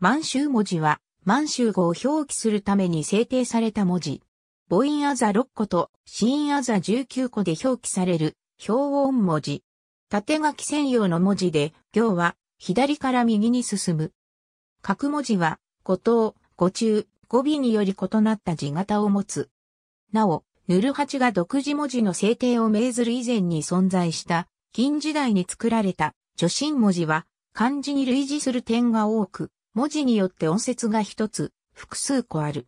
満州文字は、満州語を表記するために制定された文字。母音あざ6個と、子音あざ19個で表記される、表音文字。縦書き専用の文字で、行は、左から右に進む。角文字は、五頭、五中、語尾により異なった字型を持つ。なお、ヌルハチが独自文字の制定を命ずる以前に存在した、近時代に作られた、女神文字は、漢字に類似する点が多く、文字によって音節が一つ、複数個ある。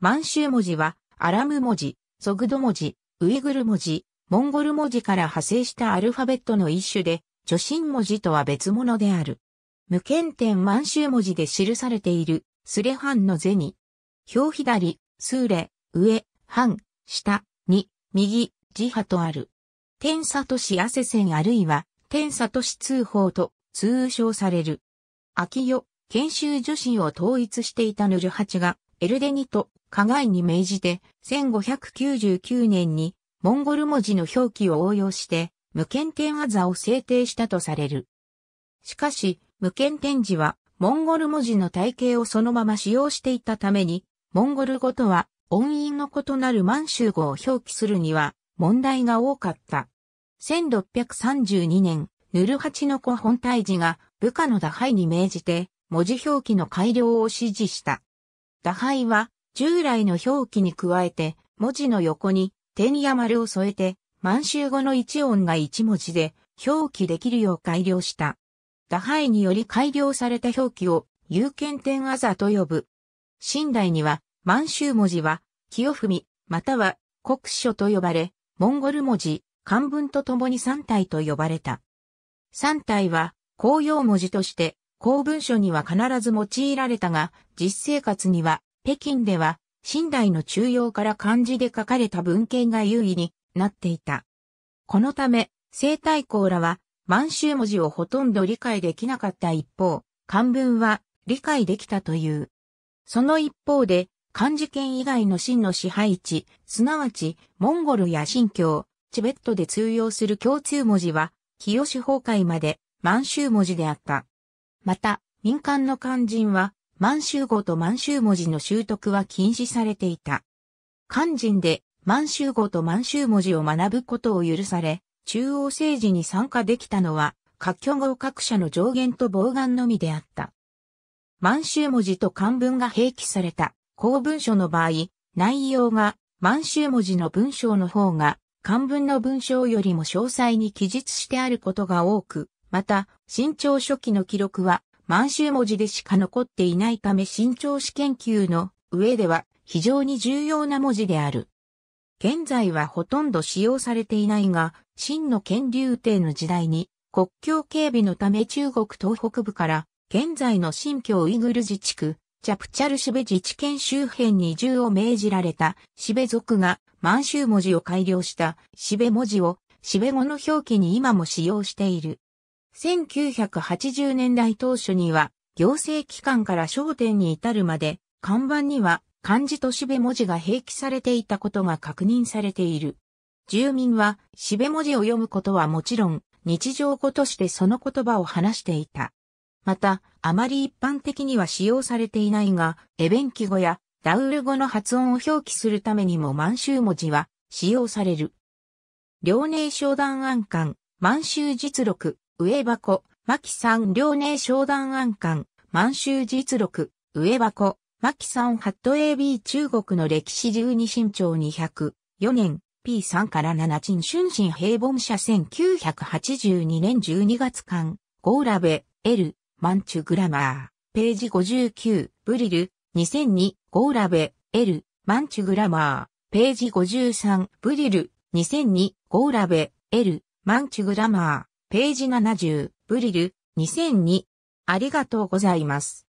満州文字は、アラム文字、ソグド文字、ウイグル文字、モンゴル文字から派生したアルファベットの一種で、女神文字とは別物である。無検点満州文字で記されている、スレハンのゼニ。表左、スーレ、上、ハン、下、に、右、ジ波とある。天佐都市汗線あるいは、天佐都市通報と通称される。秋代、研修女子を統一していたヌルハチが、エルデニと加害に命じて、1599年に、モンゴル文字の表記を応用して、無権天技を制定したとされる。しかし、無権天字は、モンゴル文字の体系をそのまま使用していたために、モンゴル語とは、音韻の異なる満州語を表記するには、問題が多かった。1632年、ヌルハチの子本体寺が部下の打敗に命じて、文字表記の改良を指示した。打牌は、従来の表記に加えて、文字の横に点や丸を添えて、満州語の一音が一文字で表記できるよう改良した。打牌により改良された表記を有権点あざと呼ぶ。新代には満州文字は清文または国書と呼ばれ、モンゴル文字、漢文とともに三体と呼ばれた。三体は公用文字として公文書には必ず用いられたが、実生活には、北京では、寝台の中央から漢字で書かれた文献が優位になっていた。このため、西太后らは、満州文字をほとんど理解できなかった一方、漢文は理解できたという。その一方で、漢字圏以外の真の支配地、すなわち、モンゴルや新疆、チベットで通用する共通文字は、清志崩壊まで満州文字であった。また、民間の肝心は、満州語と満州文字の習得は禁止されていた。肝心で満州語と満州文字を学ぶことを許され、中央政治に参加できたのは、各居語各社の上限と傍願のみであった。満州文字と漢文が併記された公文書の場合、内容が満州文字の文章の方が漢文の文章よりも詳細に記述してあることが多く、また、新潮初期の記録は満州文字でしか残っていないため新潮史研究の上では非常に重要な文字である。現在はほとんど使用されていないが、秦の建立帝の時代に国境警備のため中国東北部から現在の新疆ウイグル自治区、チャプチャルシベ自治県周辺に移住を命じられたシベ族が満州文字を改良したシベ文字をシベ語の表記に今も使用している。1980年代当初には、行政機関から商店に至るまで、看板には漢字としべ文字が併記されていたことが確認されている。住民は、しべ文字を読むことはもちろん、日常語としてその言葉を話していた。また、あまり一般的には使用されていないが、エベンキ語やダウル語の発音を表記するためにも満州文字は使用される。遼寧商談案館、満州実録、上箱、牧さん両寧商談案館、満州実録、上箱、牧さんハット AB 中国の歴史12新潮204年、P3 から7陳春新平凡社1982年12月間、ゴーラベ、L、マンチュグラマー、ページ59、ブリル、2002、ゴーラベ、L、マンチュグラマー、ページ53、ブリル、2002、ゴーラベ、L、マンチュグラマー、ページ70、ブリル、2002。ありがとうございます。